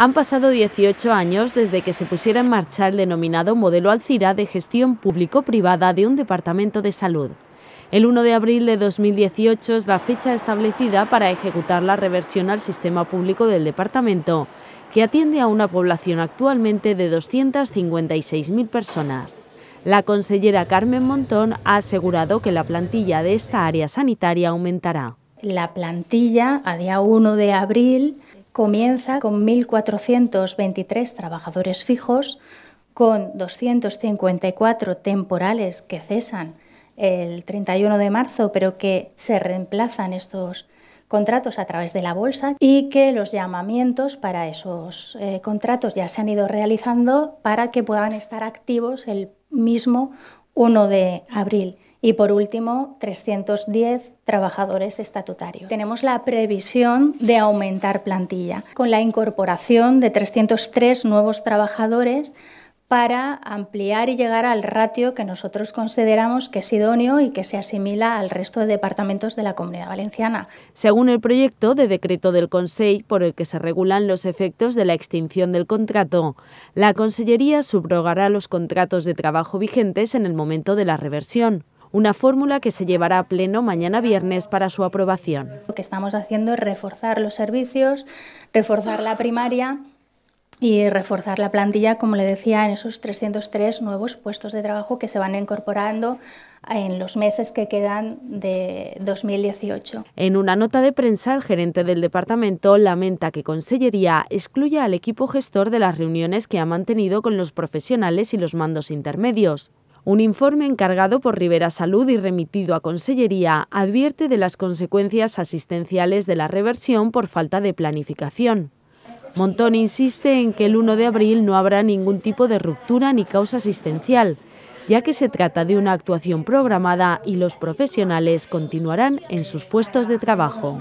Han pasado 18 años desde que se pusiera en marcha el denominado modelo Alcira de gestión público-privada de un departamento de salud. El 1 de abril de 2018 es la fecha establecida para ejecutar la reversión al sistema público del departamento, que atiende a una población actualmente de 256.000 personas. La consellera Carmen Montón ha asegurado que la plantilla de esta área sanitaria aumentará. La plantilla a día 1 de abril comienza con 1.423 trabajadores fijos, con 254 temporales que cesan el 31 de marzo, pero que se reemplazan estos contratos a través de la bolsa y que los llamamientos para esos eh, contratos ya se han ido realizando para que puedan estar activos el mismo 1 de abril. Y por último, 310 trabajadores estatutarios. Tenemos la previsión de aumentar plantilla con la incorporación de 303 nuevos trabajadores para ampliar y llegar al ratio que nosotros consideramos que es idóneo y que se asimila al resto de departamentos de la Comunidad Valenciana. Según el proyecto de decreto del Consejo por el que se regulan los efectos de la extinción del contrato, la Consellería subrogará los contratos de trabajo vigentes en el momento de la reversión una fórmula que se llevará a pleno mañana viernes para su aprobación. Lo que estamos haciendo es reforzar los servicios, reforzar la primaria y reforzar la plantilla, como le decía, en esos 303 nuevos puestos de trabajo que se van incorporando en los meses que quedan de 2018. En una nota de prensa, el gerente del departamento lamenta que Consellería excluya al equipo gestor de las reuniones que ha mantenido con los profesionales y los mandos intermedios. Un informe encargado por Rivera Salud y remitido a Consellería advierte de las consecuencias asistenciales de la reversión por falta de planificación. Montón insiste en que el 1 de abril no habrá ningún tipo de ruptura ni causa asistencial, ya que se trata de una actuación programada y los profesionales continuarán en sus puestos de trabajo.